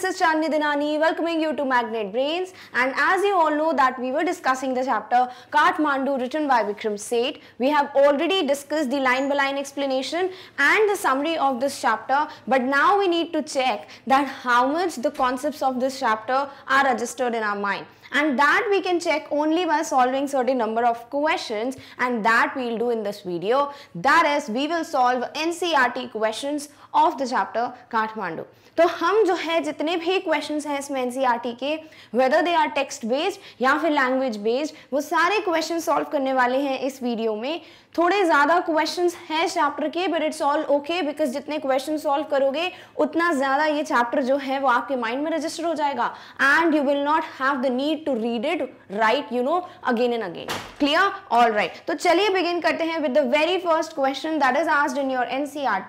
this is Chandni Dinani welcoming you to Magnet Brains and as you all know that we were discussing the chapter Kathmandu written by Vikram Seth. We have already discussed the line by line explanation and the summary of this chapter but now we need to check that how much the concepts of this chapter are registered in our mind and that we can check only by solving certain number of questions and that we will do in this video that is we will solve NCRT questions of the chapter Kathmandu. तो हम जो है जितने भी questions हैं इसमें NCERT के whether they are text based या फिर लैंग्वेज बेस्ड वो सारे क्वेश्चन सॉल्व करने वाले हैं इस वीडियो में थोड़े ज़्यादा क्वेश्चंस हैं चैप्टर के but it's all okay because जितने क्वेश्चन सॉल्व करोगे उतना ज़्यादा ये चैप्टर जो है वो आपके माइंड में रजिस्टर हो जाएगा and you will not have the need to read it right you know again and again clear all right तो चलिए बिगिन करते हैं with the very first question that is asked in your NCR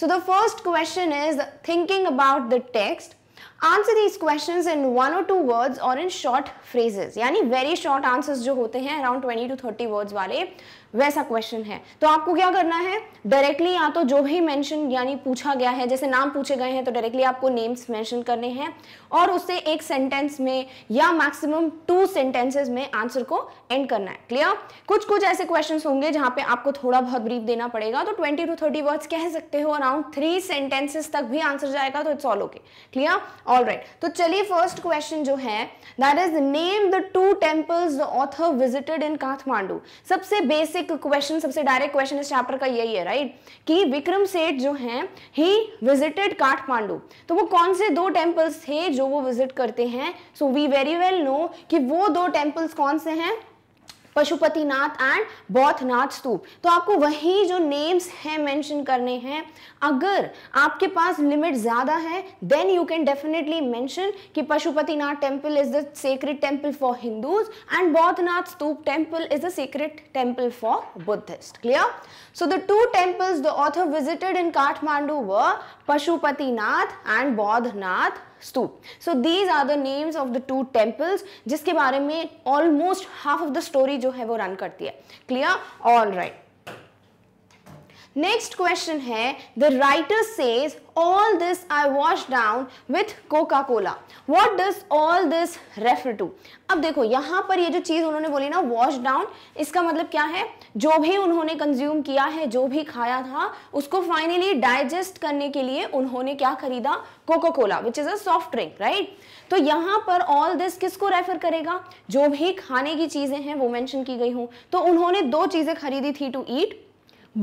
so the first question is thinking about the text answer these question in one or two words or in short phrases यानी very short answers जो होते हैं around twenty to thirty words वाले वैसा question है तो आपको क्या करना है डायरेक्टली या तो जो भी मेंशन यानी पूछा गया है जैसे नाम पूछे गए हैं तो डायरेक्टली आपको नेम्स मेंशन करने हैं और उससे एक सेंटेंस में या मैक्सिमम टू सेंटेंसेस में आंसर को एंड करना है क्लियर कुछ कुछ ऐसे क्वेश्चंस होंगे जहां पे आपको थोड़ा बहुत ब्रीफ देना पड़ेगा तो ट्वेंटी टू थर्टी वर्ड्स कह सकते हो अराउंड थ्री सेंटेंसेस तक भी आंसर जाएगा तो it's all okay clear all right right. तो चलिए फर्स्ट क्वेश्चन जो है that is name the two temples the author visited in Kathmandu सबसे बेसिक क्वेश्चन सबसे डायरेक्ट क्वेश्चन इस चैप्टर का यही है राइट right? कि विक्रम सेठ जो है ही विजिटेड काठमांडू तो वो कौन से दो टेम्पल्स थे जो वो विजिट करते हैं so we very well know कि वो दो टेम्पल्स कौन से हैं पशुपतिनाथ एंड बौद्धनाथ स्तूप तो आपको वही जो नेम्स हैं मेंशन करने हैं अगर आपके पास लिमिट ज़्यादा है then you can definitely mention कि Pashupatinath temple is the sacred temple for Hindus and Boudhanath stupa temple is the sacred temple for Buddhist clear So the two temples the author visited in Kathmandu were Pashupatinath and Bodhnath stupa so these are the names of the two temples जिसके बारे में almost half of the story जो है वो run करती है clear all right next question है the writer says all this I wash down with Coca Cola what does all this refer to अब देखो यहां पर ये जो चीज़ उन्होंने बोली ना वॉश डाउन इसका मतलब क्या है जो भी उन्होंने कंज्यूम किया है जो भी खाया था उसको फाइनली डाइजेस्ट करने के लिए उन्होंने क्या खरीदा Coca Cola which is a soft drink right तो यहां पर ऑल दिस किसको रेफर करेगा जो भी खाने की चीज़ें हैं वो मैंशन की गई हूं तो उन्होंने दो चीज़ें खरीदी थी to eat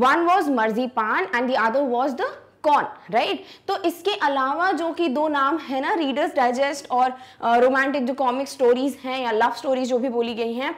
one was marzipan and the other was the corn right right? तो इसके अलावा जो कि दो नाम है ना रीडर्स डाइजेस्ट और रोमांटिक uh, जो कॉमिक स्टोरीज हैं या लव स्टोरीज जो भी बोली गई हैं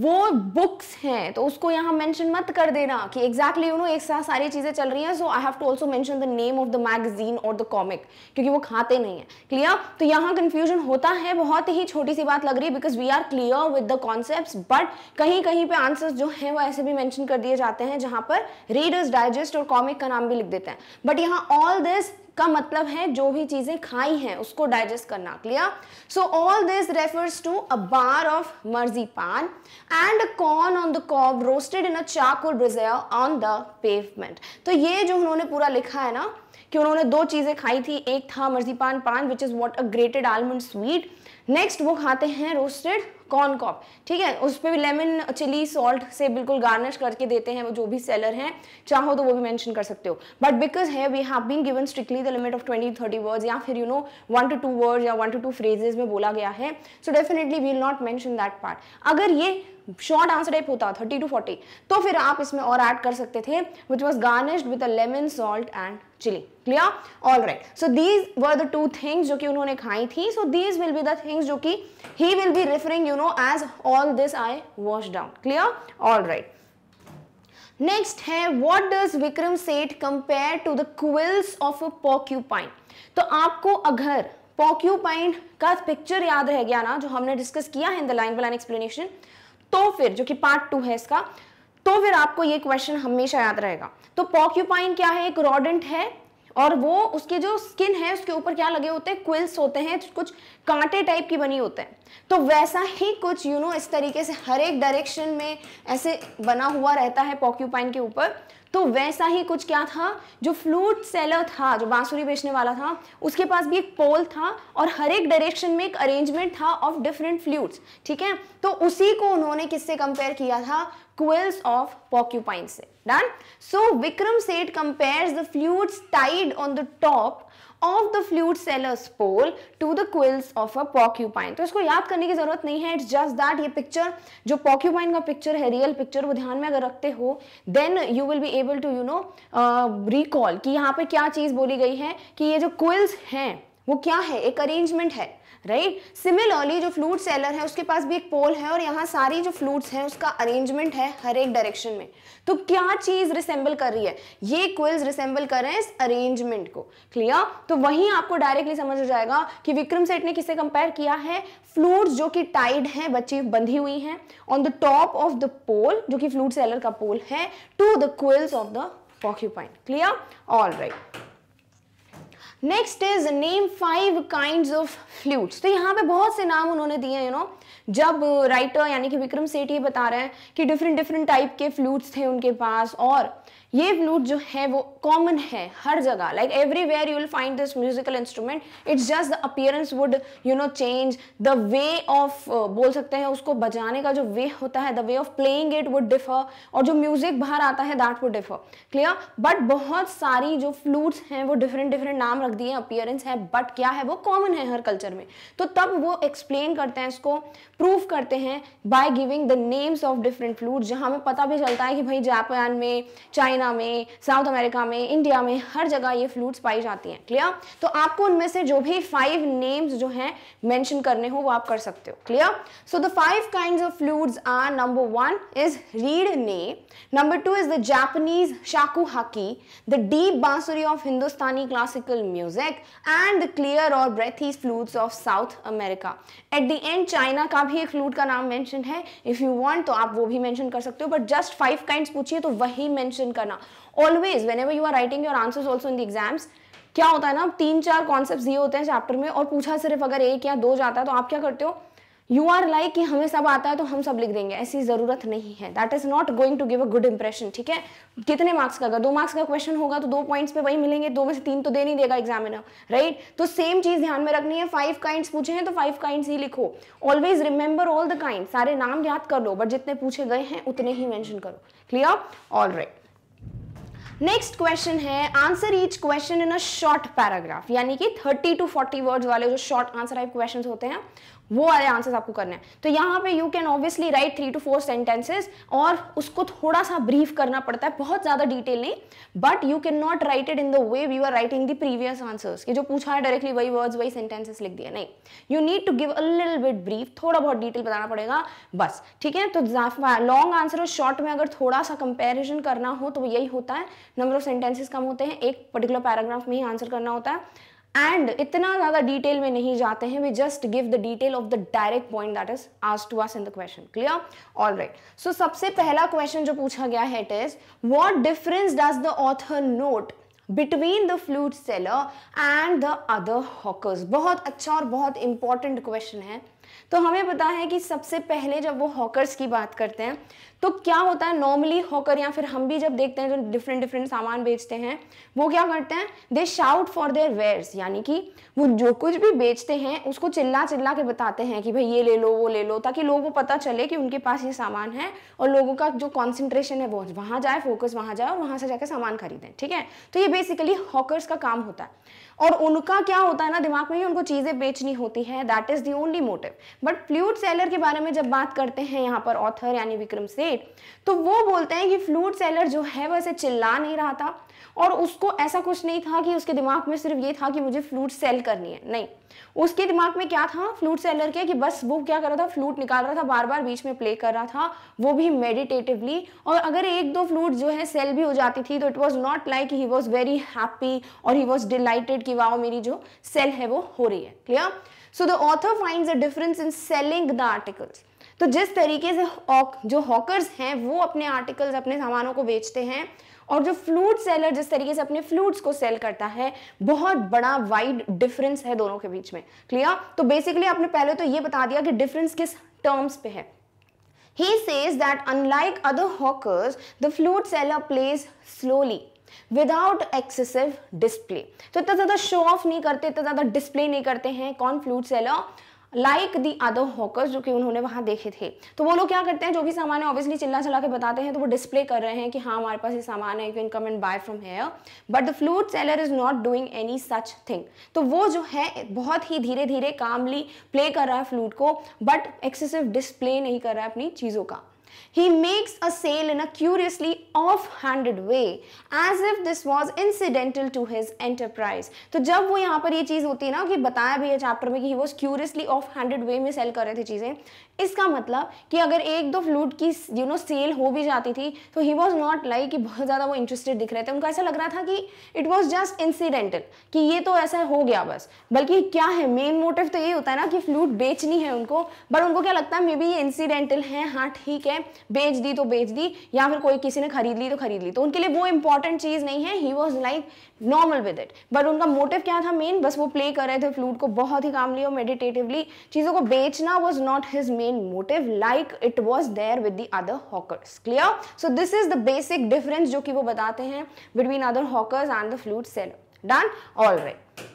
वो बुक्स हैं तो उसको यहाँ मेंशन मत कर देना कि एग्जैक्टली यू नो एक साथ सारी चीज़ें चल रही हैं so I have to also mention the name of the magazine और द कॉमिक क्योंकि वो खाते नहीं है क्लियर तो यहाँ कंफ्यूजन होता है बहुत ही छोटी सी बात लग रही है because we are clear with the concept but कहीं कहीं पे आंसर्स जो है वो ऐसे भी मैंशन कर दिए जाते हैं जहां पर रीडर्स डायजेस्ट और कॉमिक का नाम भी लिख देते हैं बट यहाँ ऑल दिस का मतलब है जो भी चीज़ें खाई हैं उसको डाइजेस्ट करना clear so all this refers to a bar of pan and corn on the cob roasted in a charcoal brazier on the pavement तो ये जो उन्होंने पूरा लिखा है ना कि उन्होंने दो चीज़ें खाई थी एक था मर्जी पान पान which is what a grated almond sweet next वो खाते हैं रोस्टेड कॉर्न कॉप ठीक है उस पर भी लेमन चिली सॉल्ट से बिल्कुल गार्निश करके देते हैं वो जो भी सेलर हैं चाहो तो वो भी मैंशन कर सकते हो बट बिकॉज है we have been given strictly the limit of twenty thirty words या फिर you know one to two word या वन टू टू फ्रेजेज में बोला गया है so definitely we'll not mention that part अगर ये शॉर्ट आंसर टाइप होता थर्टी टू फोर्टी तो फिर आप इसमें और ऐड कर सकते थे which was garnished with lemon salt and chilli clear all right so these were the two things जो कि उन्होंने खाई थी so these will be the things जो कि he will be referring you know as all this I wash down clear all right next है what does Vikram Seth compare to the quills of a porcupine तो आपको अगर porcupine का picture याद रह गया ना जो हमने डिस्कस किया है इन द लाइन वाला एक्सप्लेनेशन तो फिर जो कि पार्ट टू है इसका तो फिर आपको ये क्वेश्चन हमेशा याद रहेगा तो पॉक्यूपाइन क्या है एक रोडेंट है और वो उसके जो स्किन है उसके ऊपर क्या लगे होते हैं क्विल्स होते हैं कुछ कांटे टाइप की बनी होते हैं तो वैसा ही कुछ यू you नो know, इस तरीके से हर एक डायरेक्शन में ऐसे बना हुआ रहता है पॉक्यूपाइन के ऊपर तो वैसा ही कुछ क्या था जो फ्लूट सेलर था जो बांसुरी बेचने वाला था उसके पास भी एक पोल था और हर एक डायरेक्शन में एक अरेंजमेंट था ऑफ डिफरेंट फ्लूट्स ठीक है तो उसी को उन्होंने किससे कंपेयर किया था क्वेल्स ऑफ पॉक्यूपाइन से done so Vikram Seth compares the flutes tied on the top of the flute seller pole to the quills of a porcupine तो इसको याद करने की जरूरत नहीं है इट्स जस्ट दैट ये पिक्चर जो पॉक्यूपाइन का पिक्चर है रियल पिक्चर वो ध्यान में अगर रखते हो then you will be able to you know recall कि यहाँ पे क्या चीज़ बोली गई है कि ये जो क्विल्स हैं वो क्या है एक अरेंजमेंट है राइट सिमिलरली जो फ्लूट सेलर है उसके पास भी एक पोल है और यहाँ सारी जो फ्लूट्स हैं उसका अरेंजमेंट है हर एक डायरेक्शन में तो क्या चीज रिसेंबल कर रही है ये क्विल्स रिसेंबल कर रहे हैं इस अरेंजमेंट को क्लियर तो वहीं आपको डायरेक्टली समझ हो जाएगा कि विक्रम सेठ ने किसे कंपेयर किया है फ्लूट्स जो कि टाइड है बच्ची बंधी हुई है on the top of the pole जो कि फ्लूट सेलर का पोल है to the quills of the porcupine clear all right next is name five kind of flutes तो यहाँ पे बहुत से नाम उन्होंने दिए यू नो जब राइटर यानी कि विक्रम सेठ ये बता रहे हैं कि डिफरेंट डिफरेंट टाइप के फ्लूट्स थे उनके पास और ये फ्लूट जो है वो कॉमन है हर जगह like where you will find this musical instrument it's just the appearance would you know change the way of बोल सकते हैं उसको बजाने का जो वे होता है the way of playing it would differ और जो म्यूजिक बाहर आता है that would differ clear but बहुत सारी जो फ्लूट्स हैं वो डिफरेंट डिफरेंट नाम रख दिए अपियरेंस है बट क्या है वो कॉमन है हर कल्चर में तो तब वो एक्सप्लेन करते हैं इसको प्रूव करते हैं by giving the names of different flute जहाँ हमें पता भी चलता है कि भाई जापान में चाइना चाइना में साउथ अमेरिका में इंडिया में हर जगह ये फ्लूट्स पाई जाती हैं क्लियर तो आपको उनमें से जो भी फाइव नेम्स जो हैं मेंशन करने हो वो आप कर सकते हो clear so the five kinds of flutes are number one is reed ने number two is the Japanese हाकी the deep bansuri of Hindustani classical music and the clear or breathy flutes of South America at the end China का भी एक flute का नाम mention है if you want तो आप वो भी मैंशन कर सकते हो बट जस्ट फाइव काइंड पूछिए तो वही मेंशन करना करना always whenever you are writing your answer also in the exams क्या होता है ना तीन चार कॉन्सेप्ट ये होते हैं चैप्टर में और पूछा सिर्फ अगर एक या दो जाता है तो आप क्या करते हो यू आर लाइक कि हमें सब आता है तो हम सब लिख देंगे ऐसी ज़रूरत नहीं है that is not going to give a good impression ठीक है कितने मार्क्स का अगर दो मार्क्स का क्वेश्चन होगा तो दो पॉइंट्स पे वही मिलेंगे दो में से तीन तो दे नहीं देगा एग्जामिनर राइट right? तो सेम चीज़ ध्यान में रखनी है फाइव काइंड पूछे हैं तो फाइव काइंड ही लिखो always remember all the kind सारे नाम याद कर लो बट जितने पूछे गए हैं उतने ही मैंशन करो clear all right next question है answer each question in a short paragraph यानी कि 30 टू 40 वर्ड्स वाले जो शॉर्ट आंसर टाइप क्वेश्चंस होते हैं वो वाले आंसर्स आपको करने हैं तो यहाँ पे you can obviously write three to four sentences और उसको थोड़ा सा ब्रीफ करना पड़ता है बहुत ज़्यादा डिटेल नहीं but you can not write it in the way we are writing the previous answers कि जो पूछा है डायरेक्टली वही वर्ड्स वही सेंटेंसेस लिख दिया नहीं you need to give a little bit brief थोड़ा बहुत डिटेल बताना पड़ेगा बस ठीक है तो लॉन्ग आंसर और शॉर्ट में अगर थोड़ा सा कंपेरिजन करना हो तो यही होता है नंबर ऑफ सेंटेंसेस कम होते हैं एक पर्टिकुलर पैराग्राफ में ही आंसर करना होता है एंड इतना ज़्यादा डिटेल में नहीं जाते हैं we just give the detail of the direct point that is asked to us in the question clear all right so सबसे पहला क्वेश्चन जो पूछा गया है it is what difference does the author note between the flute seller and the other hawkers बहुत अच्छा और बहुत इंपॉर्टेंट क्वेश्चन है तो हमें पता है कि सबसे पहले जब वो हॉकर्स की बात करते हैं तो क्या होता है नॉर्मली होकर या फिर हम भी जब देखते हैं जो डिफरेंट डिफरेंट सामान बेचते हैं वो क्या करते हैं they shout for their wares यानी कि वो जो कुछ भी बेचते हैं उसको चिल्ला चिल्ला के बताते हैं कि भाई ये ले लो वो ले लो ताकि लोगों को पता चले कि उनके पास ये सामान है और लोगों का जो कॉन्सेंट्रेशन है वो वहाँ जाए फोकस वहाँ जाए और वहाँ से जाकर सामान खरीदें ठीक है तो ये बेसिकली हॉकर्स का काम होता है और उनका क्या होता है ना दिमाग में ही उनको चीज़ें बेचनी होती है that is the only motive but flute seller के बारे में जब बात करते हैं यहाँ पर ऑथर यानी विक्रम से राइट तो वो बोलते हैं कि फ्लूट सेलर जो है वैसे चिल्ला नहीं रहा था और उसको ऐसा कुछ नहीं था कि उसके दिमाग में सिर्फ ये था कि मुझे फ्लूट सेल करनी है नहीं उसके दिमाग में क्या था फ्लूट सेलर के कि बस वो क्या कर रहा था फ्लूट निकाल रहा था बार बार बीच में प्ले कर रहा था वो भी मेडिटेटिवली और अगर एक दो फ्लूट जो है सेल भी हो जाती थी तो it was not like he was very happy और ही वॉज डिलाइटेड कि वाह मेरी जो सेल है वो हो रही है clear so the author find a difference in selling the articles तो जिस तरीके से जो हॉकर्स हैं वो अपने आर्टिकल्स अपने सामानों को बेचते हैं और जो फ्लूट सेलर जिस तरीके से अपने फ्लूट्स को सेल करता है बहुत बड़ा वाइड डिफरेंस है दोनों के बीच में क्लियर तो बेसिकली आपने पहले तो ये बता दिया कि डिफरेंस किस टर्म्स पे है He says that unlike other hawkers, the flute seller plays slowly. Without excessive display तो इतना ज़्यादा शो ऑफ नहीं करते इतना ज़्यादा डिस्प्ले नहीं करते हैं कौन flute seller like the other hawkers जो कि उन्होंने वहाँ देखे थे तो वो लोग क्या करते हैं जो भी सामान है ऑब्वियसली चिल्ला चला के बताते हैं तो वो डिस्प्ले कर रहे हैं कि हाँ हमारे पास ये सामान है you can come and buy from here but the flute seller is not doing any such thing तो वो जो है बहुत ही धीरे धीरे कामली प्ले कर रहा है फ्लूट को बट एक्सेसिव डिस्प्ले नहीं कर रहा है अपनी चीज़ों का He makes a sale in a curiously off-handed way, as if this was incidental to his enterprise. तो जब वो यहाँ पर ये चीज़ होती है ना कि बताया भी है चैप्टर में कि he was curiously off-handed way में सेल कर रहे थे चीज़ें इसका मतलब कि अगर एक दो फ्लूट की यू नो सेल हो भी जाती थी तो ही वॉज नॉट लाइक कि बहुत ज़्यादा वो इंटरेस्टेड दिख रहे थे उनको ऐसा लग रहा था कि इट वॉज जस्ट इंसिडेंटल कि ये तो ऐसा हो गया बस बल्कि क्या है मेन मोटिव तो ये होता है ना कि फ्लूट बेचनी है उनको बट उनको क्या लगता है मे बी ये इंसिडेंटल है हाँ ठीक है बेच दी तो बेच दी या फिर कोई किसी ने खरीद ली तो खरीद ली तो उनके लिए वो इंपॉर्टेंट चीज़ नहीं है he was like normal with it but उनका मोटिव क्या था मेन बस वो प्ले कर रहे थे फ्लूट को बहुत ही काम लिया और मेडिटेटिवली चीज़ों को बेचना was not his main motive like it was there with the other hawkers clear so this is the basic difference जो कि वो बताते हैं between other hawkers and the flute seller done all right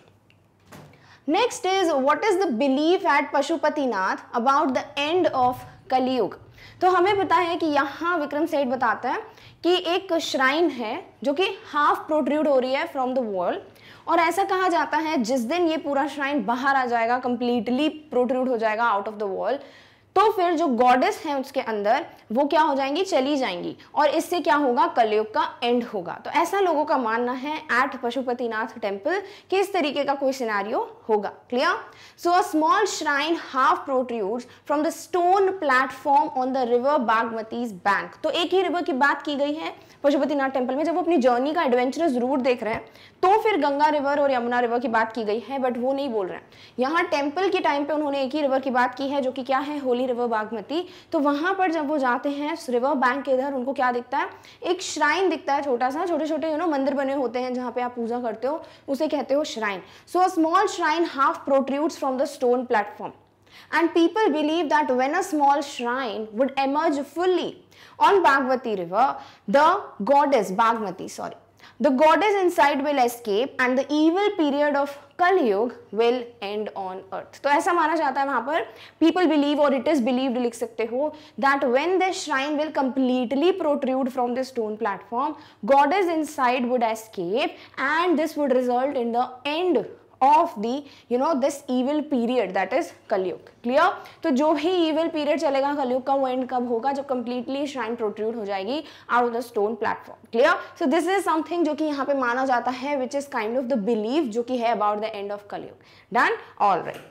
next is what is the belief at Pashupatinath about the end of Kaliyuga तो हमें पता है कि यहाँ विक्रम सेठ बताता है कि एक श्राइन है जो कि हाफ प्रोट्रूड हो रही है फ्रॉम द वर्ल्ड और ऐसा कहा जाता है जिस दिन ये पूरा श्राइन बाहर आ जाएगा कंप्लीटली प्रोट्रूड हो जाएगा आउट ऑफ द वर्ल्ड तो फिर जो गॉडेस है उसके अंदर वो क्या हो जाएंगी चली जाएंगी और इससे क्या होगा कलयुग का एंड होगा तो ऐसा लोगों का मानना है एट पशुपतिनाथ टेम्पल कि इस तरीके का कोई सिनारियो होगा clear so a small shrine half protrude from the stone platform on the river Bagmati's bank तो एक ही रिवर की बात की गई है पशुपतिनाथ टेम्पल में जब वो अपनी जर्नी का एडवेंचरस रूट देख रहे हैं तो फिर गंगा रिवर और यमुना रिवर की बात की गई है बट वो नहीं बोल रहे हैं यहाँ टेम्पल के टाइम पे उन्होंने एक ही रिवर की बात की है जो कि क्या है होली रावी रिवर बागमती तो वहां पर जब वो जाते हैं रिवर बैंक के इधर उनको क्या दिखता है एक श्राइन दिखता है छोटा सा छोटे छोटे यू नो मंदिर बने होते हैं जहां पे आप पूजा करते हो उसे कहते हो shrine so a small shrine half protrude from the stone platform and people believe that when a small shrine would emerge fully on Bagwati river the god is Bagmati sorry the god is inside will escape and the evil period of Kal will end on earth तो ऐसा माना जाता है वहां पर people believe और it is believed लिख सकते हो that when this shrine will completely protrude from the stone platform god is inside would escape and this would result in the end of the you know this evil period that is Kalyug clear तो जो भी evil period चलेगा कलयुग का वो and कब होगा जब कंप्लीटली श्राइन प्रोट्रूड हो जाएगी out of the stone platform clear so this is something जो कि यहाँ पे माना जाता है which is kind of the believe जो कि है about the end of Kalyug done all right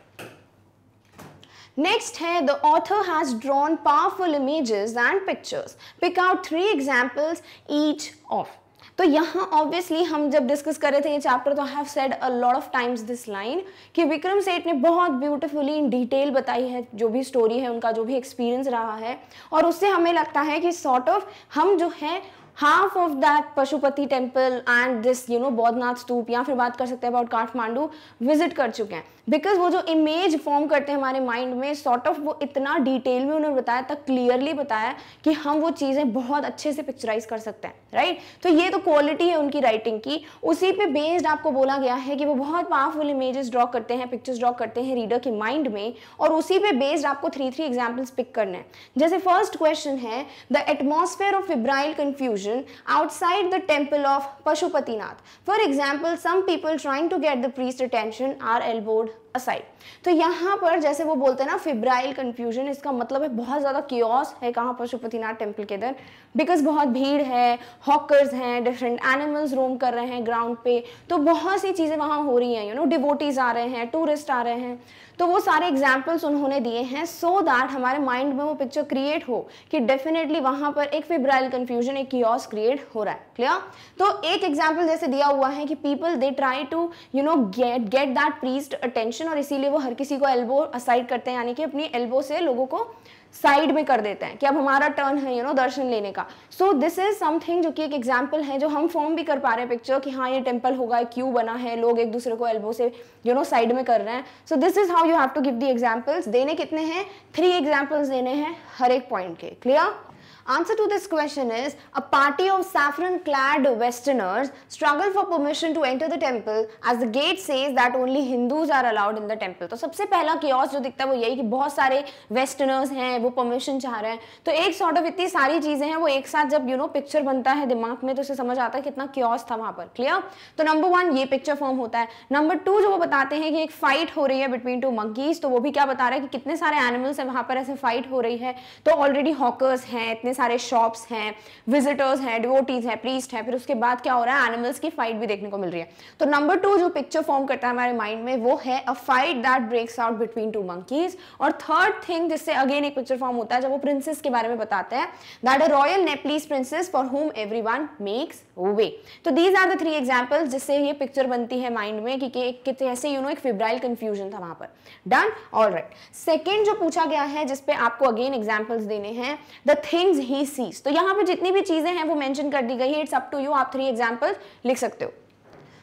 Next है the author has drawn powerful images and pictures. Pick out three examples each of. तो यहाँ ऑब्वियसली हम जब डिस्कस कर रहे थे ये चैप्टर तो have said a lot of times this line कि विक्रम सेठ ने बहुत ब्यूटिफुली इन डिटेल बताई है जो भी स्टोरी है उनका जो भी एक्सपीरियंस रहा है और उससे हमें लगता है कि सॉर्ट ऑफ हम जो है half of that Pashupati temple and this you know Boudhanath stupa या फिर बात कर सकते हैं अबाउट काठमांडू विजिट कर चुके हैं बिकॉज वो जो इमेज फॉर्म करते हैं हमारे माइंड में सॉर्ट sort ऑफ of वो इतना डिटेल में उन्होंने बताया था क्लियरली बताया कि हम वो चीज़ें बहुत अच्छे से पिक्चराइज कर सकते हैं राइट तो ये तो क्वालिटी है उनकी राइटिंग की उसी पे बेस्ड आपको बोला गया है कि वो बहुत पावरफुल इमेजेस ड्रॉ करते हैं पिक्चर्स ड्रॉ करते हैं रीडर के माइंड में और उसी पे बेस्ड आपको थ्री थ्री एग्जाम्पल्स पिक करने हैं जैसे फर्स्ट क्वेश्चन है the atmosphere of febrile confusion outside the temple of Pashupatinath for example some people trying to get the priest attention are elbowed aside तो यहाँ पर जैसे वो बोलते हैं ना फिब्राइल कन्फ्यूजन इसका मतलब है बहुत ज़्यादा क्योस है कहाँ पशुपतिनाथ टेम्पल के इधर बिकॉज बहुत भीड़ है हॉकर्स हैं डिफरेंट एनिमल्स रोम कर रहे हैं ग्राउंड पे तो बहुत सी चीज़ें वहाँ हो रही हैं यू नो डिवोटीज़ आ रहे हैं टूरिस्ट आ रहे हैं तो वो सारे एग्जाम्पल्स उन्होंने दिए हैं सो so दैट हमारे माइंड में वो पिक्चर क्रिएट हो कि डेफिनेटली वहां पर एक फेब्राइल कंफ्यूजन एक क्योस क्रिएट हो रहा है क्लियर तो एक एग्जाम्पल जैसे दिया हुआ है कि people they try to you know get get that priest attention और इसीलिए वो हर किसी को एल्बो असाइड करते हैं यानी कि अपनी एल्बो से लोगों को साइड में कर देते हैं कि अब हमारा टर्न है यू you नो know, दर्शन लेने का सो दिस इज समथिंग जो कि एक एग्जाम्पल है जो हम फॉर्म भी कर पा रहे हैं पिक्चर कि हाँ ये टेम्पल होगा क्यों बना है लोग एक दूसरे को एल्बो से यू नो साइड में कर रहे हैं so this is how you have to give the examples देने कितने हैं थ्री एग्जाम्पल्स देने हैं हर एक पॉइंट के clear Answer to this question is, a party of saffron-clad westerners struggle for permission to enter the temple as the gate says that only Hindus are allowed in the temple. तो सबसे पहला chaos जो दिखता है वो यही कि बहुत सारे वेस्टर्नर्स हैं वो परमिशन चाह रहे हैं तो एक सॉर्ट ऑफ इतनी सारी चीज़ें हैं वो एक साथ जब यू नो पिक्चर बनता है दिमाग में तो उसे समझ आता है कितना कियोस था वहाँ पर क्लियर तो नंबर वन ये पिक्चर फॉर्म होता है नंबर टू जो वो बताते हैं कि एक फाइट हो रही है बिटवीन टू मंकीज तो वो भी क्या बता रहा है कि कितने सारे एनिमल्स हैं वहाँ पर ऐसे फाइट हो रही है तो ऑलरेडी हॉकर्स हैं इतने सारे शॉप्स हैं विजिटर्स हैं डिवोटीज हैं प्रीस्ट हैं फिर उसके बाद क्या हो रहा है एनिमल्स की फाइट भी देखने को मिल रही है तो नंबर टू जो पिक्चर फॉर्म करता है हमारे माइंड में वो है a fight that breaks out between two monkeys और थर्ड थिंग जिससे अगेन एक पिक्चर फॉर्म होता है जब वो प्रिंसेस के बारे में बताते हैं that a royal Nepalese princess for home everyone makes way तो these are the three examples जिससे ये पिक्चर बनती है माइंड में कि कैसे यू नो एक फिब्राइल कंफ्यूजन था वहां पर डन ऑल राइट सेकेंड जो पूछा गया है जिसपे आपको अगेन एग्जाम्पल्स देने हैं द थिंग्स ही सीज तो यहां पर जितनी भी चीज़ें हैं वो मैंशन कर दी गई है इट्स अप टू यू आप थ्री एग्जाम्पल लिख सकते हो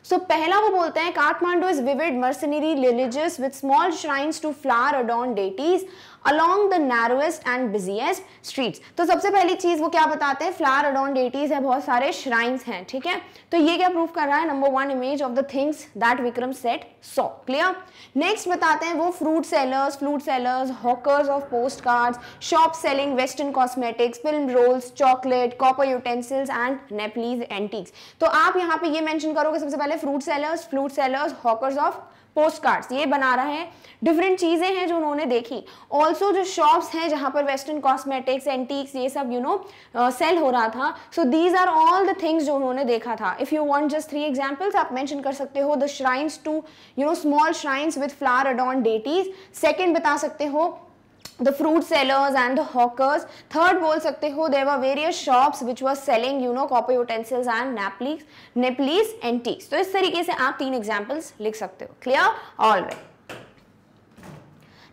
सो so, पहला वो बोलते हैं Kathmandu is vivid mercenary religious with small shrines to flower adorned deities along the narrowest and busiest streets. तो सबसे पहली चीज वो क्या बताते हैं फ्लावर अडोन डेटीज है बहुत सारे श्राइन्स हैं ठीक है तो ये क्या प्रूव कर रहा है number one image of the things that Vikram Seth saw clear next बताते हैं वो fruit sellers fruit sellers hawkers of postcard shop selling western cosmetics film rolls chocolate copper utensils and Nepalese antiques तो आप यहाँ पे ये मैंशन करोगे सबसे पहले fruit sellers fruit sellers hawkers of postcard ये बना रहे हैं डिफरेंट चीज़ें हैं जो उन्होंने देखी ऑल्सो जो शॉप्स हैं जहां पर वेस्टर्न कॉस्मेटिक्स एंटीक्स ये सब यू नो सेल हो रहा था so these are all the things जो उन्होंने देखा था if you want just three examples आप मैंशन कर सकते हो the shrines to you know small shrines with flower adorned deities second बता सकते हो the fruit sellers and the hawkers third bol sakte ho there were various shops which were selling you know copper utensils and naples nepalese antiques तो इस तरीके से आप तीन examples लिख सकते हो clear all right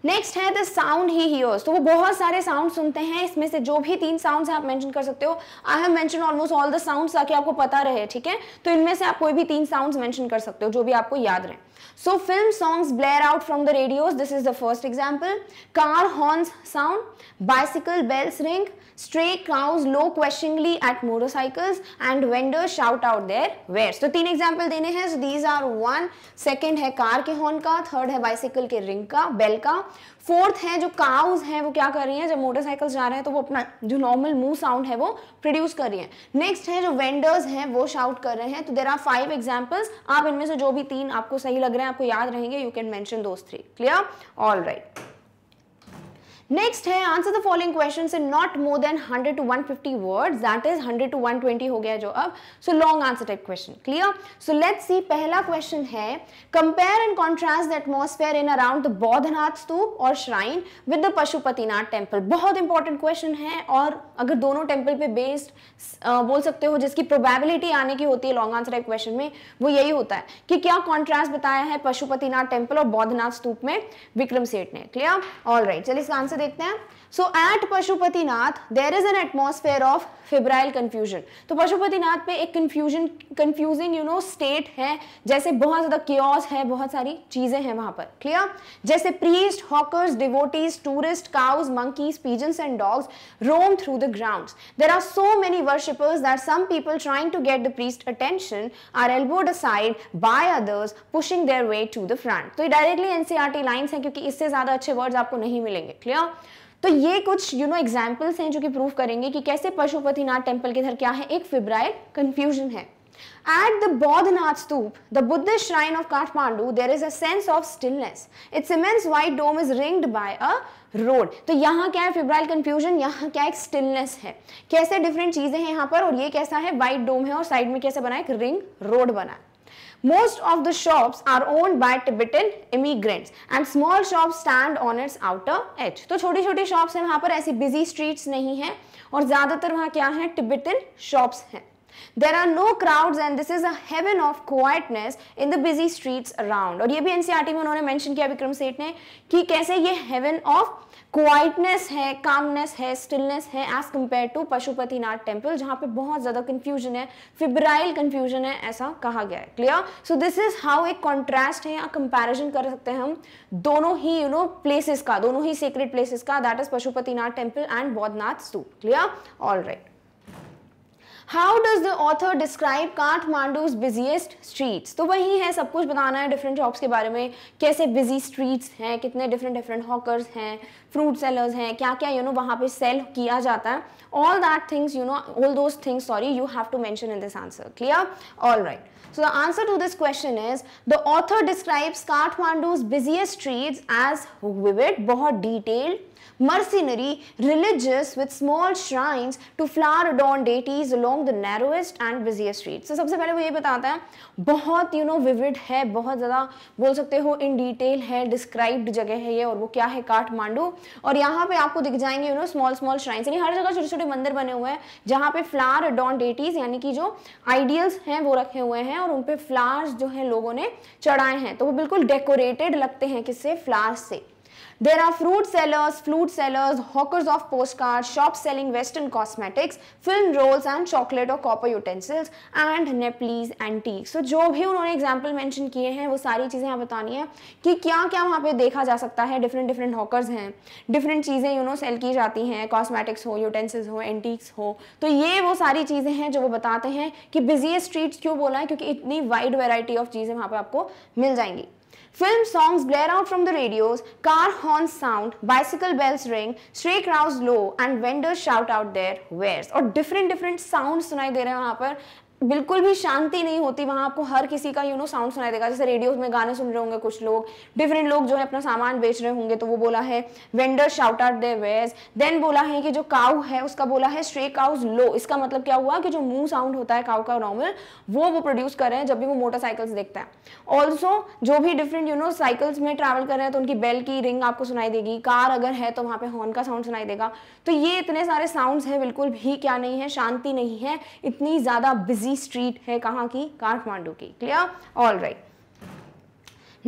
नेक्स्ट है द साउंड ही हियर्स तो वो बहुत सारे साउंड सुनते हैं इसमें से जो भी तीन साउंड आप मेंशन कर सकते हो I have mention almost all the sound ताकि आपको पता रहे ठीक है तो इनमें से आप कोई भी तीन साउंड मेंशन कर सकते हो जो भी आपको याद रहे So film songs blare out from the radios. This is the first example. Car horns sound, bicycle bells ring, stray cows low questioningly at motorcycles and vendors shout out their wares. so teen example dene hai So these are one. Second hai car ke horn ka third hai bicycle ke ring ka bell ka Fourth है जो cows हैं वो क्या कर रही हैं जब motorcycle जा रहे हैं तो वो अपना जो नॉर्मल मुंह साउंड है वो प्रोड्यूस कर रही हैं. Next है जो वेंडर्स हैं वो शाउट कर रहे हैं. तो देर आर फाइव एग्जाम्पल्स आप इनमें से जो भी तीन आपको सही लगे लग रहे हैं आपको याद रहेंगे यू कैन मैंशन दोस्त three clear all right next है answer the following question in not more than 100 to 150 fifty word that is 100 to 120 हो गया जो अब so long answer type question clear so let's see पहला क्वेश्चन है compare and contrast the atmosphere in around the Boudhanath stupa और shrine with the Pashupatinath temple बहुत important question है और अगर दोनों टेम्पल पे बेस्ड बोल सकते हो जिसकी प्रोबेबिलिटी आने की होती है लॉन्ग आंसर टाइप क्वेश्चन में वो यही होता है कि क्या कॉन्ट्रास्ट बताया है पशुपतिनाथ टेम्पल और बौद्धनाथ स्तूप में विक्रम सेठ ने क्लियर ऑल राइट चलिए इसका आंसर देखते हैं so at Pashupatinath there is an atmosphere of febrile confusion तो पशुपतिनाथ पे एक confusion confusing you know state है जैसे बहुत ज़्यादा क्योस है बहुत सारी चीज़ें हैं वहां पर क्लियर जैसे priest hawkers devotees tourist cows monkeys pigeons and dogs roam through the ground there are so many worshippers that some people trying to get the priest attention are elbowed aside by others pushing their way to the front तो ये directly NCERT lines हैं क्योंकि इससे ज़्यादा अच्छे words आपको नहीं मिलेंगे क्लियर तो ये कुछ यू नो एग्जाम्पल्स हैं जो कि प्रूव करेंगे कि कैसे पशुपतिनाथ टेम्पल के इधर क्या है एक फिब्राइड कन्फ्यूजन है at the Boudhanath stupa the Buddha shrine of Kathmandu there is us of stillness its immense white dome is ringed by a road तो यहाँ क्या है फिब्राइल कन्फ्यूजन यहाँ क्या एक स्टिलनेस है कैसे डिफरेंट चीज़ें हैं यहाँ पर और ये कैसा है वाइट डोम है और साइड में कैसे बना एक रिंग रोड बना है Most of the shops are owned by Tibetan immigrants and small shops stand on its outer edge. to choti choti shops hain wahan par aise busy streets nahi hain aur zyada tar wahan kya है Tibetan shops hain there are no crowds and this is a of quietness in the busy streets around और ये भी NCERT e में उन्होंने mention किया विक्रम सेठ ने कि कैसे ये हेवन ऑफ क्वाइटनेस है कामनेस है स्टिलनेस है as compare to Pashupatinath temple जहाँ पे बहुत ज़्यादा कन्फ्यूजन है फिब्राइल कन्फ्यूजन है ऐसा कहा गया है clear so this is how एक कॉन्ट्रास्ट है या कंपेरिजन कर सकते हैं हम दोनों ही यू नो प्लेसेस का दोनों ही सीक्रेट प्लेसेस का that is Pashupatinath temple and Boudhanath stupa clear all right how does the author describe Kathmandu's busiest streets तो वही है सब कुछ बताना है डिफरेंट शॉप्स के बारे में कैसे बिजी स्ट्रीट्स हैं कितने डिफरेंट डिफरेंट हॉकर्स हैं फ्रूट सेलर्स हैं क्या क्या यू नो वहाँ पे सेल किया जाता है all that things you know all those things sorry you have to mention in this answer clear all right so the answer to this question is the author describes Kathmandu's busiest streets as vivid बहुत detailed mercenary, religious with small shrines to flower adorned deities along the narrowest and busiest streets. So सबसे पहले वो ये बताता है बहुत you know vivid है बहुत ज़्यादा बोल सकते हो इन डिटेल है डिस्क्राइब्ड जगह है ये और वो क्या है काठमांडू और यहाँ पे आपको दिख जाएंगे you know small small shrines यानी हर जगह छोटे छोटे मंदिर बने हुए हैं जहाँ पे फ्लावर डॉन डेटीज यानी कि जो आइडियल्स हैं वो रखे हुए हैं और उन पर फ्लावर्स जो है लोगों ने चढ़ाए हैं तो वो बिल्कुल डेकोरेटेड लगते हैं किससे फ्लावर्स से There are fruit sellers, flute sellers, hawkers of postcards, shops selling western cosmetics, film rolls and chocolate or copper utensils and Nepalese antiques. So जो भी उन्होंने example mention किए हैं वो सारी चीज़ें यहाँ बतानी है कि क्या क्या वहाँ पे देखा जा सकता है different different hawkers हैं different चीज़ें यू नो सेल की जाती हैं cosmetics हो utensils हो antiques हो तो ये वो सारी चीज़ें हैं जो वो बताते हैं कि busiest streets क्यों बोला है क्योंकि इतनी wide variety of चीज़ें वहाँ पर आपको मिल जाएंगी Film songs blare out from the radios, car horns sound, bicycle bells ring, stray crowds low and vendors shout out their wares. और different different sounds सुनाई दे रहे हैं वहाँ पर बिल्कुल भी शांति नहीं होती वहाँ आपको हर किसी का यू नो साउंड सुनाई देगा जैसे रेडियो में गाने सुन रहे होंगे कुछ लोग डिफरेंट लोग जो है अपना सामान बेच रहे होंगे तो वो बोला है vendor shout out their wares then बोला है कि जो काउ है उसका बोला है स्ट्रे काउज लो इसका मतलब क्या हुआ कि जो मुंह साउंड होता है काउ का नॉर्मल वो वो प्रोड्यूस कर रहे हैं जब भी वो मोटरसाइकिल्स देखता है ऑल्सो जो भी डिफरेंट यू नो साइकिल्स में ट्रैवल कर रहे हैं तो उनकी बेल की रिंग आपको सुनाई देगी कार अगर है तो वहाँ पे हॉर्न का साउंड सुनाई देगा तो ये इतने सारे साउंड है बिल्कुल भी क्या नहीं है शांति नहीं है इतनी ज़्यादा बिजी बिजी स्ट्रीट है कहाँ की काठमांडू की clear all right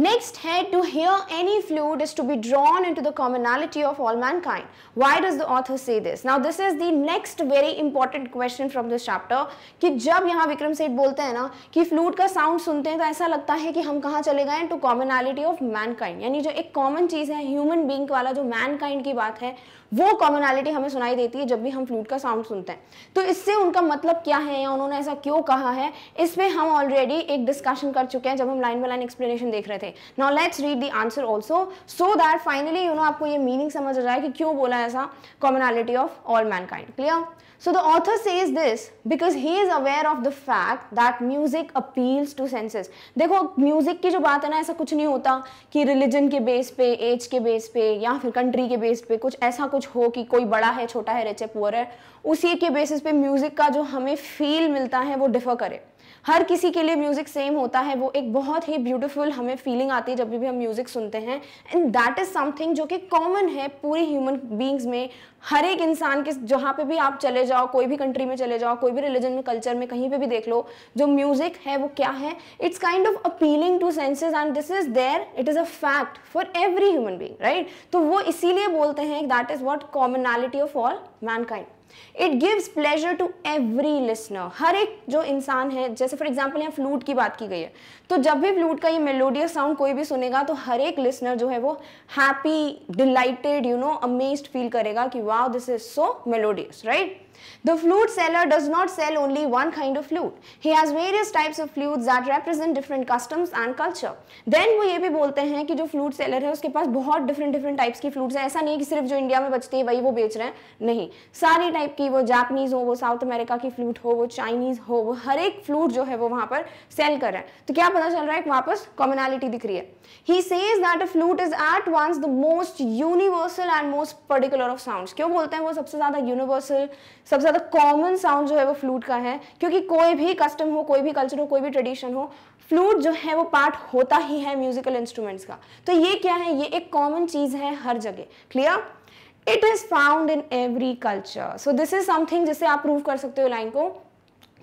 Next head to here any fluid is to be drawn into the commonality of all mankind. Why does the author say this? Now this is the next very important question from this chapter कि जब यहाँ विक्रम सेठ बोलते हैं ना कि flute का sound सुनते हैं तो ऐसा लगता है कि हम कहाँ चले गए टू कॉमनैलिटी ऑफ मैनकाइंड यानी जो एक कॉमन चीज़ है ह्यूमन बींग वाला जो मैनकाइंड की बात है वो कॉमनैलिटी हमें सुनाई देती है जब भी हम फ्लूट का साउंड सुनते हैं तो इससे उनका मतलब क्या है या उन्होंने ऐसा क्यों कहा है इस पर हम ऑलरेडी एक डिस्कशन कर चुके हैं जब हम लाइन बाई लाइन एक्सप्लेनेशन देख रहे थे now let's read the answer also so that finally you know आपको ये मीनिंग समझ आ जाए कि क्यों बोला ऐसा commonality of all mankind clear So the author says this because he is aware of the fact that music appeals to senses. देखो music की जो बात है ना ऐसा कुछ नहीं होता कि religion के base पे age के base पे या फिर country के base पे कुछ ऐसा कुछ हो कि कोई बड़ा है छोटा है रिच है पुअर है उसी के बेसिस पे म्यूज़िक का जो हमें फील मिलता है वो डिफ़र करे हर किसी के लिए म्यूज़िक सेम होता है वो एक बहुत ही ब्यूटीफुल हमें फीलिंग आती है जब भी हम म्यूज़िक सुनते हैं एंड दैट इज़ समथिंग जो कि कॉमन है पूरी ह्यूमन बींग्स में हर एक इंसान के जहाँ पे भी आप चले जाओ कोई भी कंट्री में चले जाओ कोई भी रिलीजन में कल्चर में कहीं पे भी देख लो जो म्यूज़िक है वो क्या है it's kind of appealing to senses and this is there it is a fact for every human being right तो वो इसीलिए बोलते हैं that is what commonality of all mankind it gives pleasure to every listener हर एक जो इंसान है जैसे फॉर एग्जाम्पल यहाँ फ्लूट की बात की गई है तो जब भी फ्लूट का ये मेलोडियस साउंड कोई भी सुनेगा तो हर एक लिसनर जो है वो happy delighted you know amaze फील करेगा कि वाह this is so melodious right The flute seller does not sell only one kind of flute. He has various types of flutes that represent different customs and culture. Then वो ये भी बोलते हैं कि जो flute seller है उसके पास बहुत different different types की flutes हैं. ऐसा नहीं कि सिर्फ जो इंडिया में बचती है वही वो बेच रहे हैं नहीं सारी टाइप की वो जापनीज़ हो वो साउथ अमेरिका की फ्लूट हो वो चाइनीज़ हो वो हर एक फ्लूट जो है वो वहाँ पर सेल कर रहे हैं तो क्या पता चल रहा है वापस कॉमनैलिटी दिख रही है he says that a flute is at once the most universal and most particular of sound क्यों बोलते हैं वो सबसे ज़्यादा यूनिवर्सल सबसे ज़्यादा कॉमन साउंड जो है वो फ्लूट का है क्योंकि कोई भी कस्टम हो कोई भी कल्चर हो कोई भी ट्रेडिशन हो फ्लूट जो है वो पार्ट होता ही है म्यूजिकल इंस्ट्रूमेंट्स का तो ये क्या है ये एक कॉमन चीज़ है हर जगह clear it is found in every culture so this is something जिसे आप प्रूव कर सकते हो लाइन को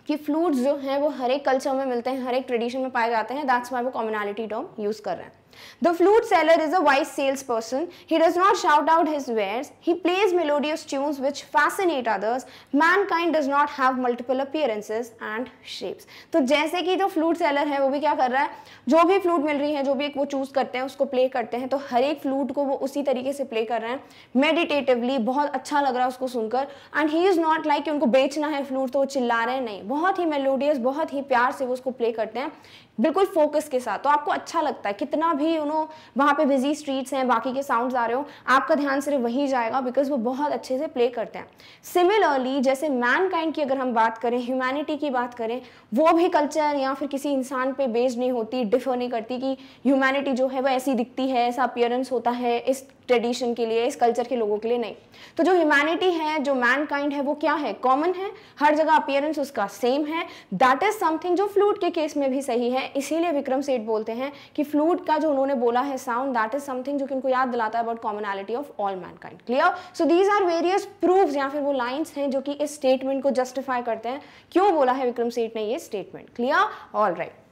कि फ्लूट्स जो हैं वो हर एक कल्चर में मिलते हैं हर एक ट्रेडिशन में पाए जाते हैं दैट्स वाई वो कॉमनैलिटी टर्म यूज़ कर रहे हैं The flute seller is a wise salesperson. He does not shout out his wares. He plays melodious tunes which fascinate others. Mankind does not have multiple appearances and shapes. तो जैसे कि जो flute seller है वो भी क्या कर रहा है जो भी फ्लूट मिल रही है जो भी एक वो चूज़ करते हैं उसको प्ले करते हैं तो हर एक फ्लूट को वो उसी तरीके से प्ले कर रहे हैं मेडिटेटिवली बहुत अच्छा लग रहा है उसको सुनकर and he is not like कि उनको बेचना है फ्लूट तो वो चिल्ला रहे हैं नहीं बहुत ही मेलोडियस बहुत ही प्यार से वो उसको प्ले करते हैं बिल्कुल फोकस के साथ तो आपको अच्छा लगता है कितना भी यू नो वहाँ पे बिजी स्ट्रीट्स हैं बाकी के साउंड्स आ रहे हो आपका ध्यान सिर्फ वहीं जाएगा बिकॉज वो बहुत अच्छे से प्ले करते हैं सिमिलरली जैसे मैनकाइंड की अगर हम बात करें ह्यूमैनिटी की बात करें वो भी कल्चर या फिर किसी इंसान पे बेस्ड नहीं होती डिफर नहीं करती कि ह्यूमैनिटी जो है वो ऐसी दिखती है ऐसा अपियरेंस होता है इस ट्रेडिशन के लिए इस कल्चर के लोगों के लिए नहीं तो जो ह्यूमैनिटी है जो मैनकाइंड है वो क्या है कॉमन है हर जगह अपियरेंस उसका सेम है दैट इज समथिंग जो फ्लूट के केस में भी सही है इसीलिए विक्रम सेठ बोलते हैं कि फ्लूट का जो उन्होंने बोला है साउंड दैट इज समथिंग जो कि उनको याद दिलाता है about commonality of all mankind clear so these are various proof या फिर वो लाइन्स हैं जो कि इस स्टेटमेंट को जस्टिफाई करते हैं क्यों बोला है विक्रम सेठ ने ये statement clear all right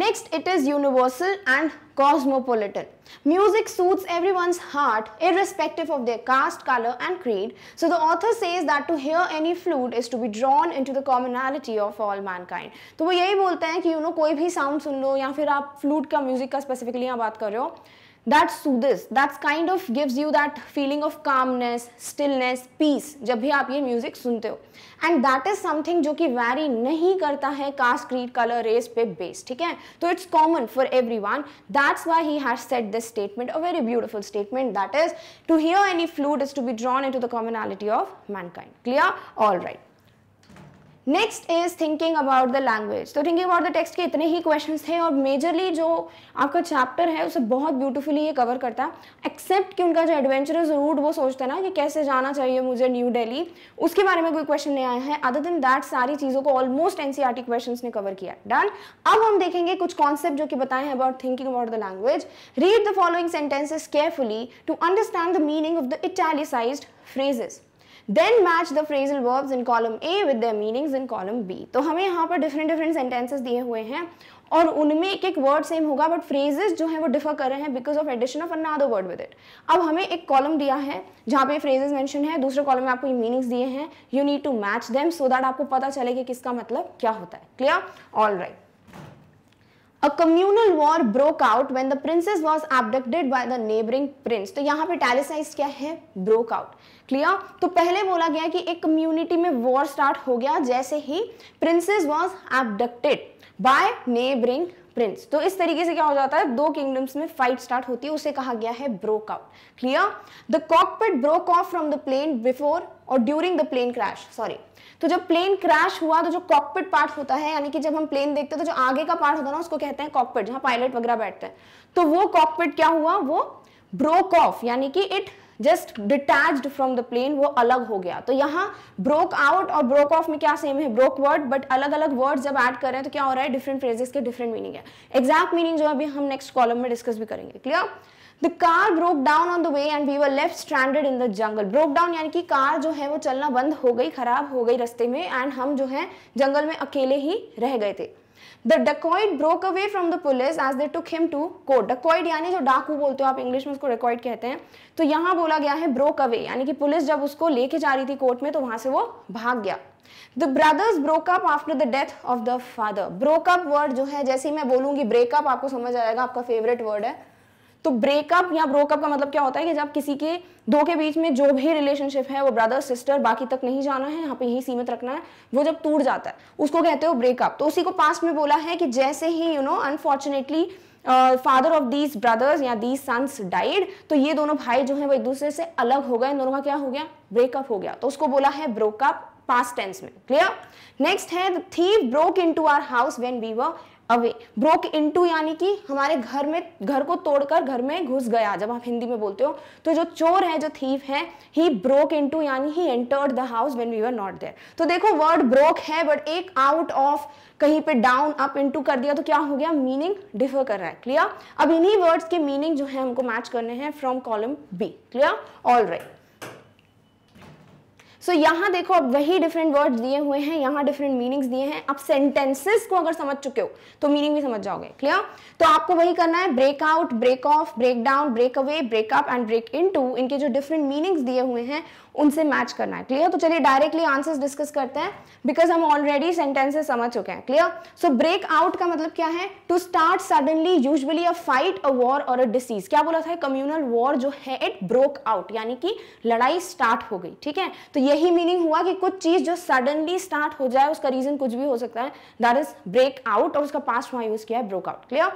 Next, it is universal and cosmopolitan. Music suits everyone's heart irrespective of their caste, color and creed. So the author says that to hear any flute is to be drawn into the commonality of all mankind. तो वो यही बोलते हैं कि you know, कोई भी sound सुन लो या फिर आप flute का music का specifically यहाँ बात कर रहे हो that soothes that kind of gives you that feeling of calmness stillness peace जब भी आप ये music सुनते and that is something जो कि vary नहीं करता है caste color race पे based So it's common for everyone that's why he has said this statement a very beautiful statement that is to hear any flute is to be drawn into the commonality of mankind clear all right next is thinking about the language तो thinking about the text के इतने ही question थे और majorly जो आपका chapter है उसे बहुत ब्यूटिफुली ये कवर करता है एक्सेप्ट कि उनका जो एडवेंचरस रूट वो सोचता है ना कि कैसे जाना चाहिए मुझे न्यू डेली उसके बारे में कोई क्वेश्चन नहीं आया है अदर देन दैट सारी चीज़ों को ऑलमोस्ट एन सी क्वेश्चन ने कवर किया डन अब हम देखेंगे कुछ कॉन्सेप्ट जो कि बताए हैं about thinking about the language read the following sentences carefully to understand the meaning of the italicised phrases then match the phrasal verbs in column A with the meanings in column B तो हमें यहाँ पर different different sentences दिए हुए हैं और उनमें एक एक वर्ड सेम होगा बट फ्रेजेस जो हैं वो डिफर कर रहे हैं because of addition of another word with it अब हमें एक कॉलम दिया है जहाँ पे फ्रेजेस मेंशन है दूसरे कॉलम में आपको ये मीनिंग्स दिए हैं you need to match them so that आपको पता चले कि किसका मतलब क्या होता है clear all right A communal war broke out when the princess was abducted by the neighboring prince. तो यहाँ पे italicized क्या है broke out. Clear? तो पहले बोला गया कि एक community में war start हो गया जैसे ही princess was abducted by neighboring prince. तो इस तरीके से क्या हो जाता है दो kingdoms में fight start होती है उसे कहा गया है broke out. Clear? The cockpit broke off from the plane before or during the plane crash. Sorry. तो जब प्लेन क्रैश हुआ तो जो कॉकपिट पार्ट होता है यानी कि जब हम प्लेन देखते हैं तो जो आगे का पार्ट होता है ना उसको कहते हैं कॉकपिट जहाँ पायलट वगैरह बैठते हैं तो वो कॉकपिट क्या हुआ वो ब्रोक ऑफ यानी कि it just detach from the plane वो अलग हो गया तो यहाँ ब्रोक आउट और ब्रोक ऑफ में क्या सेम है ब्रोक वर्ड बट अलग अलग वर्ड जब एड कर रहे हैं तो क्या हो रहा है डिफरेंट फ्रेजेस के डिफरेंट मीनिंग है एग्जैक्ट मीनिंग जो अभी हम नेक्स्ट कॉलम में डिस्कस भी करेंगे clear the car broke down on the way and we were left stranded in the jungle broke down यानी कि कार जो है वो चलना बंद हो गई खराब हो गई रस्ते में एंड हम जो है जंगल में अकेले ही रह गए थे The dacoit broke away from the police as they took him to court. Dacoit यानी जो डाकू बोलते हो आप इंग्लिश में उसको डकॉइट कहते हैं तो यहाँ बोला गया है ब्रोक अवे यानी कि पुलिस जब उसको लेके जा रही थी कोर्ट में तो वहां से वो भाग गया the brothers broke up after the death of the father broke up word जो है जैसे ही मैं बोलूंगी ब्रेकअप आपको समझ आएगा आपका फेवरेट वर्ड है तो ब्रेकअप या ब्रोकअप का मतलब क्या होता है कि जब किसी के दो के बीच में जो भी रिलेशनशिप है वो ब्रदर सिस्टर बाकी तक नहीं जाना है यहाँ पे यही सीमित रखना है वो जब टूट जाता है उसको कहते हो ब्रेकअप तो उसी को पास में बोला है कि जैसे ही you know unfortunately father of these brothers या दीज सन्स डाइड तो ये दोनों भाई जो है वो एक दूसरे से अलग हो गए दोनों का क्या हो गया ब्रेकअप हो गया तो उसको बोला है ब्रोकअप पास्ट टेंस में क्लियर नेक्स्ट है thieve broke in to our house when we were away broke into यानी कि हमारे घर में घर को तोड़कर घर में घुस गया जब आप हिंदी में बोलते हो तो जो चोर है जो थीफ है ही ब्रोक इनटू यानी he entered the house when we are not there तो देखो वर्ड ब्रोक है बट एक आउट ऑफ कहीं पे डाउन अप इंटू कर दिया तो क्या हो गया मीनिंग डिफर कर रहा है क्लियर अब इन्हीं वर्ड्स के मीनिंग जो है हमको मैच करने हैं from column B clear all right so so, यहाँ देखो अब वही डिफरेंट वर्ड दिए हुए हैं यहाँ डिफरेंट मीनिंग्स दिए हैं आप सेंटेंसेस को अगर समझ चुके हो तो मीनिंग भी समझ जाओगे क्लियर तो आपको वही करना है break out break off break down break away break up and break in to इनके जो डिफरेंट मीनिंग्स दिए हुए हैं उनसे मैच करना है क्लियर तो चलिए डायरेक्टली आंसर्स डिस्कस करते हैं बिकॉज हम ऑलरेडी सेंटेंसेस समझ चुके हैं क्लियर सो ब्रेक आउट का मतलब क्या है to start suddenly usually a fight a war और अ डिसीज क्या बोला था कम्युनल वॉर जो है इट ब्रोक आउट यानी कि लड़ाई स्टार्ट हो गई ठीक है तो यही मीनिंग हुआ कि कुछ चीज जो सडनली स्टार्ट हो जाए उसका रीजन कुछ भी हो सकता है दैट इज ब्रेक आउट और उसका पास्ट वहां यूज किया है ब्रोक आउट क्लियर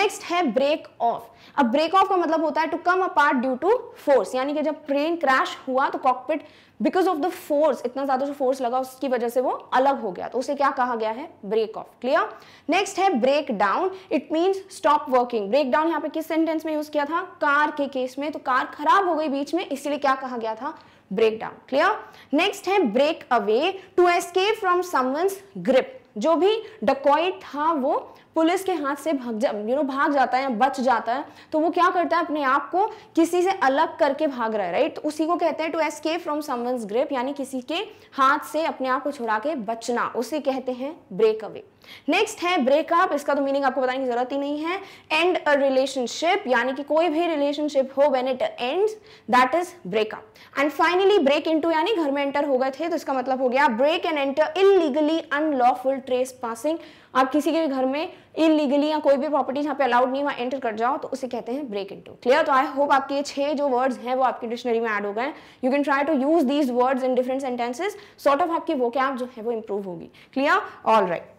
नेक्स्ट है ब्रेक ऑफ अब ब्रेक ऑफ का मतलब होता है to come apart due to force यानी कि जब ट्रेन क्रैश हुआ तो cockpit because of the force इतना ज्यादा जो फोर्स लगा उसकी वजह से वो अलग हो गया तो उसे क्या कहा गया है ब्रेक ऑफ क्लियर नेक्स्ट है break down it means stop working break down यहाँ पे किस सेंटेंस में यूज किया था कार के केस में तो कार खराब हो गई बीच में इसीलिए क्या कहा गया था ब्रेक डाउन क्लियर नेक्स्ट है break away to escape from someone's grip जो भी डकॉइट था वो पुलिस के हाथ से भाग यू नो भाग जाता है बच जाता है तो वो क्या करता है अपने आप को किसी से अलग करके भाग रहा है राइट तो उसी को कहते हैं to escape from someone's grip यानी किसी के हाथ से अपने आप को छुड़ा के बचना उसे कहते हैं ब्रेक अवे नेक्स्ट है ब्रेकअप इसका तो मीनिंग आपको बताने की जरूरत ही नहीं है एंड अ रिलेशनशिप यानी कि कोई भी रिलेशनशिप हो when it ends that is break up and finally break into यानी घर में एंटर हो गए थे तो इसका मतलब हो गया break and enter illegally unlawful trespassing आप किसी के भी घर में इलीगली या कोई भी प्रॉपर्टी जहाँ पे अलाउड नहीं वहाँ एंटर कर जाओ तो उसे कहते हैं ब्रेक इनटू क्लियर तो आई होप आपके ये छह जो वर्ड्स हैं वो आपकी डिक्शनरी में ऐड हो गए you can try to use these words in different sentences sort of आपकी वो जो है वो इंप्रूव होगी क्लियर ऑल राइट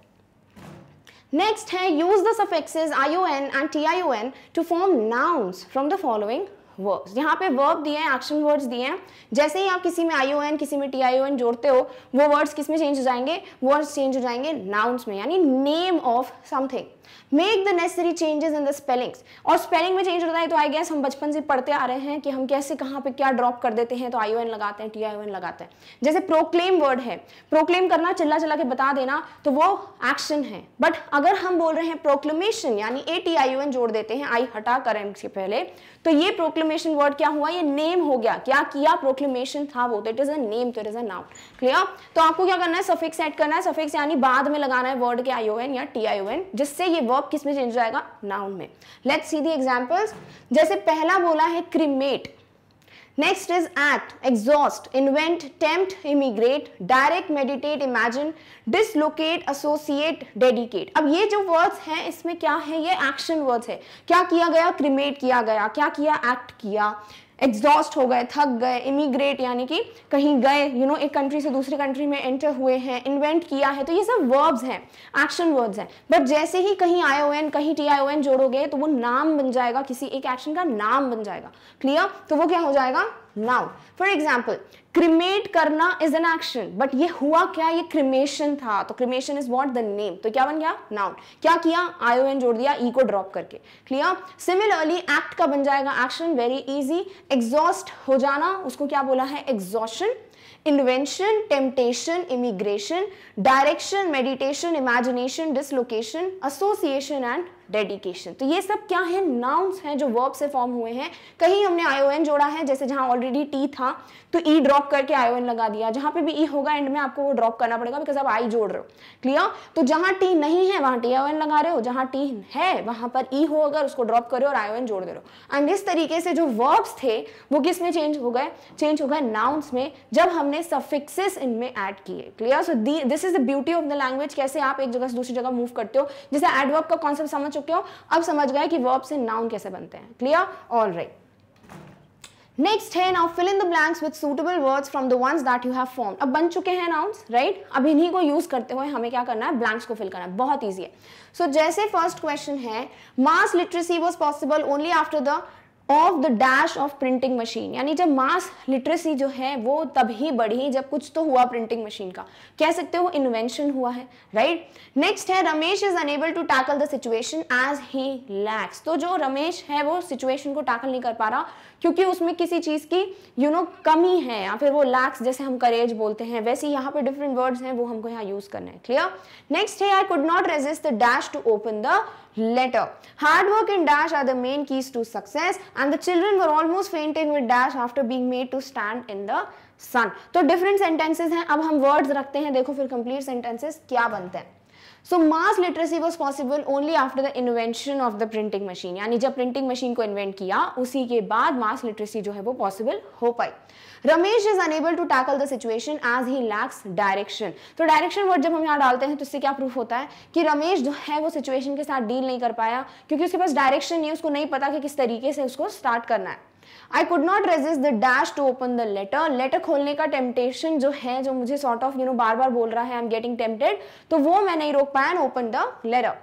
नेक्स्ट है use the suffixes I O N and T I O N to form nouns from the following verbs यहाँ पे verb दिए हैं एक्शन वर्ड्स दिए हैं जैसे ही आप किसी में आई ओ एन किसी में टी आई ओ एन जोड़ते हो वो वर्ड्स किस में चेंज हो जाएंगे वर्ड्स चेंज हो जाएंगे नाउन्स में यानी name of something make the necessary changes in the spellings और स्पेलिंग में चेंज होता है तो आई गैस हम बचपन से पढ़ते आ रहे हैं कि हम कैसे कहाँ पे क्या ड्रॉप कर देते हैं तो आई ओ एन लगाते हैं टी आई ओ एन लगाते हैं जैसे प्रोक्लेम वर्ड है प्रोक्लेम करना चिल्ला चिल्ला के बता देना तो वो एक्शन है बट अगर हम बोल रहे हैं प्रोक्लेमेशन यानी A T I O N जोड़ देते हैं आई हटा कर एम से पहले तो ये प्रोक्लेमेशन वर्ड क्या हुआ ये नेम हो गया क्या किया प्रोक्लेमेशन था वो तो इट इज अ नेम तो it is a noun clear तो आपको क्या करना है सफिक्स ऐड करना है सफिक्स यानी बाद में लगाना है वर्ड के आई ओ एन या टी आई ओ एन जिससे ये वर्ब किस में चेंज हो जाएगा नाउन में लेट सी दी एग्जाम्पल्स जैसे पहला बोला है cremate next is act exhaust invent tempt immigrate direct meditate imagine dislocate associate dedicate अब ये जो वर्ड्स हैं इसमें क्या है ये एक्शन वर्ड्स है क्या किया गया क्रिमेट किया गया क्या किया एक्ट किया एग्जॉस्ट हो गए थक गए इमिग्रेट यानी कि कहीं गए यू you नो know, एक कंट्री से दूसरी कंट्री में एंटर हुए हैं इन्वेंट किया है तो ये सब वर्ब्स हैं एक्शन वर्ब्स हैं बट जैसे ही कहीं आई ओ एन कहीं टी आई ओ एन जोड़ोगे तो वो नाम बन जाएगा किसी एक एक्शन का नाम बन जाएगा क्लियर तो वो क्या हो जाएगा नाउ फॉर एग्जाम्पल क्रिमेट करना इज एन एक्शन बट ये हुआ क्या ये क्रिमेशन था तो cremation is what the name तो क्या बन गया नाउन क्या किया आयो एन जोड़ दिया ई e को ड्रॉप करके क्लियर सिमिलरली एक्ट का बन जाएगा एक्शन वेरी इजी एग्जॉस्ट हो जाना उसको क्या बोला है exhaustion invention temptation immigration direction meditation imagination dislocation association and dedication तो ये सब क्या है नाउन हैं जो वर्ब से फॉर्म हुए हैं कहीं हमने आईओएन जोड़ा है जैसे जहां ऑलरेडी टी था तो ई e ड्रॉप करके आईओएन लगा दिया जहां पे भी ई e होगा एंड में आपको वो ड्रॉप करना पड़ेगा बिकॉज आप आई जोड़ रहे हो क्लियर तो जहां टी नहीं है वहां टी आईओएन लगा रहे हो जहां टी है वहां पर ई e हो अगर उसको ड्रॉप करो और आईओएन जोड़ दे रहे हो एंड इस तरीके से जो वर्ब्स थे वो किस में चेंज हो गए चेंज हो गए नाउन्स में जब हम हमने सफिक्सेस इनमें ऐड किए clear so this is the beauty of the language कैसे आप एक जगह से दूसरी जगह मूव करते हो जैसे एडवर्ब का कॉन्सेप्ट समझ चुके हो अब समझ गए कि वर्ब से नाउन कैसे बनते हैं क्लियर ऑल राइट नेक्स्ट है now fill in the blanks with suitable words from the ones that you have formed अब बन चुके हैं नाउंस राइट अब इन्हीं को यूज करते हुए हमें क्या करना है ब्लैंक्स को फिल करना है बहुत ईजी है सो so, जैसे फर्स्ट क्वेश्चन है mass literacy was possible only after the of the dash of printing machine यानी जब मास लिटरेसी जो है वो तभी बढ़ी जब कुछ तो हुआ प्रिंटिंग मशीन का कह सकते हो इन्वेंशन हुआ है राइट right? नेक्स्ट है Ramesh is unable to tackle the situation as he lacks तो जो रमेश है वो सिचुएशन को टैकल नहीं कर पा रहा क्योंकि उसमें किसी चीज की यू नो कमी है या फिर वो लैक्स जैसे हम करेज बोलते हैं वैसे यहाँ पे डिफरेंट वर्ड्स हैं वो हमको यहाँ यूज करना है क्लियर नेक्स्ट है I could not resist the dash to open the letter hard work and dash are the main keys to success and the children were almost fainting with dash after being made to stand in the sun तो different sentences हैं अब हम words रखते हैं देखो फिर complete sentences क्या बनते हैं so mass literacy was possible only after the invention of the printing machine यानी जब प्रिंटिंग मशीन को इन्वेंट किया उसी के बाद मास लिटरेसी जो है वो पॉसिबल हो पाई Ramesh is unable to tackle the situation as he lacks direction तो डायरेक्शन वर्ड जब हम यहाँ डालते हैं तो इससे क्या प्रूफ होता है कि रमेश जो है वो सिचुएशन के साथ डील नहीं कर पाया क्योंकि उसके पास डायरेक्शन नहीं है उसको नहीं पता कि किस तरीके से उसको स्टार्ट करना है I could not resist the dash to open the letter letter खोलने का टेम्पटेशन जो है जो मुझे सॉर्ट ऑफ यू नो बार बार बोल रहा है आई एम गेटिंग टेम्पटेड तो वो मैं नहीं रोक पाया open the letter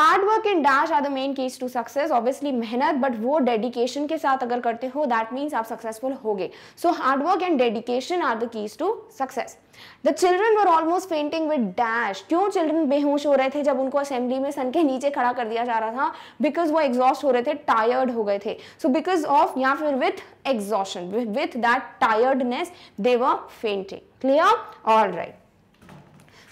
hard and dash are the main keys to success obviously मेहनत बट वो डेडिकेशन के साथ अगर करते हो दैट मीन्स आप सक्सेसफुल हो गए so hard work and dedication are the keys to success the children were almost fainting with dash क्यों चिल्ड्रन बेहोश हो रहे थे जब उनको असेंबली में सन के नीचे खड़ा कर दिया जा रहा था बिकॉज वो एग्जॉस्ट हो रहे थे टायर्ड हो गए थे सो बिकॉज ऑफ या फिर with exhaustion with that tiredness they were fainting clear all right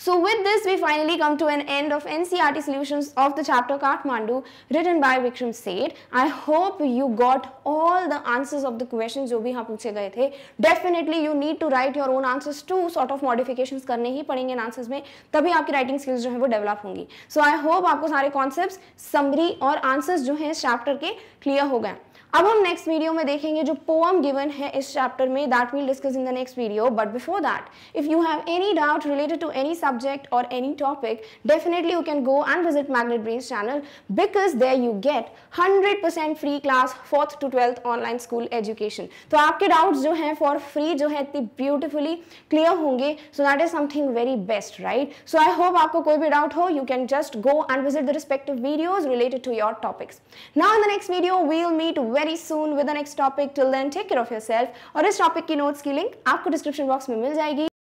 So with this, we finally come to an end of NCRT solutions of the chapter Kathmandu written by Vikram Seth. I hope you got all the answers of the questions जो भी यहाँ पूछे गए थे Definitely you need to write your own answers to sort of modifications करने ही पड़ेंगे इन answers में तभी आपकी writing skills जो हैं वो develop होंगी So I hope आपको सारे concepts, summary और answers जो हैं इस chapter के clear हो गए अब हम नेक्स्ट वीडियो में देखेंगे जो पोअम गिवन है इस चैप्टर में that we'll discuss in the next video but before that if you have any doubt related to any subject और any topic definitely you can go and visit Magnet Brains channel because there you get hundred percent free class fourth to twelfth online school education तो आपके doubts जो हैं for free जो है इतनी beautifully clear होंगे so that is something very best right so I hope आपको कोई भी डाउट हो you can just go and visit the respective videos related to your topics now in the next video we'll meet very soon with the next topic till then take care of your self और इस topic की notes की link आपको description box में मिल जाएगी